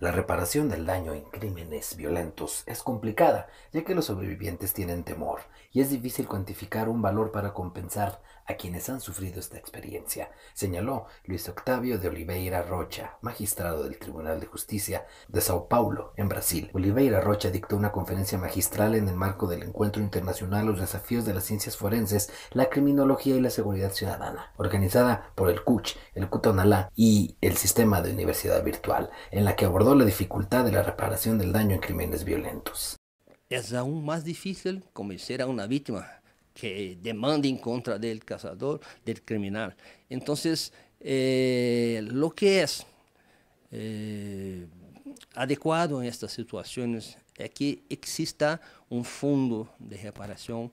La reparación del daño en crímenes violentos es complicada, ya que los sobrevivientes tienen temor y es difícil cuantificar un valor para compensar a quienes han sufrido esta experiencia, señaló Luis Octavio de Oliveira Rocha, magistrado del Tribunal de Justicia de Sao Paulo, en Brasil. Oliveira Rocha dictó una conferencia magistral en el marco del Encuentro Internacional Los Desafíos de las Ciencias Forenses, la Criminología y la Seguridad Ciudadana, organizada por el CUCH, el CUTONALA y el Sistema de Universidad Virtual, en la que abordó la dificultad de la reparación del daño en crímenes violentos. Es aún más difícil convencer a una víctima que demande en contra del cazador, del criminal. Entonces, eh, lo que es eh, adecuado en estas situaciones es que exista un fondo de reparación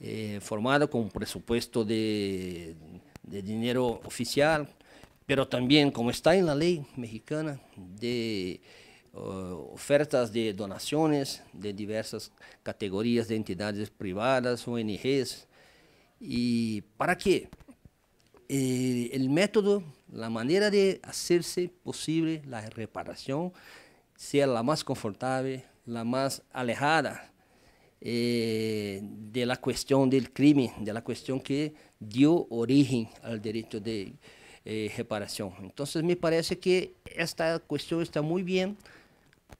eh, formado con un presupuesto de dinero oficial pero también, como está en la ley mexicana de eh, ofertas de donaciones de diversas categorías de entidades privadas, ONGs, ¿y para qué? Eh, el método, la manera de hacerse posible la reparación sea la más confortable, la más alejada eh, de la cuestión del crimen, de la cuestión que dio origen al derecho de eh, reparación. Entonces me parece que esta cuestión está muy bien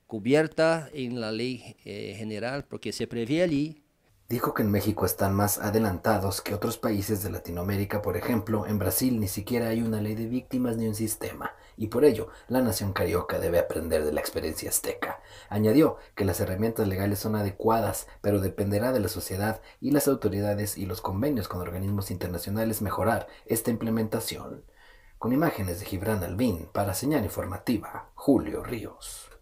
cubierta en la ley eh, general porque se prevé allí. Dijo que en México están más adelantados que otros países de Latinoamérica, por ejemplo, en Brasil ni siquiera hay una ley de víctimas ni un sistema, y por ello la nación carioca debe aprender de la experiencia azteca. Añadió que las herramientas legales son adecuadas, pero dependerá de la sociedad y las autoridades y los convenios con organismos internacionales mejorar esta implementación con imágenes de Gibran Albín para señal informativa, Julio Ríos.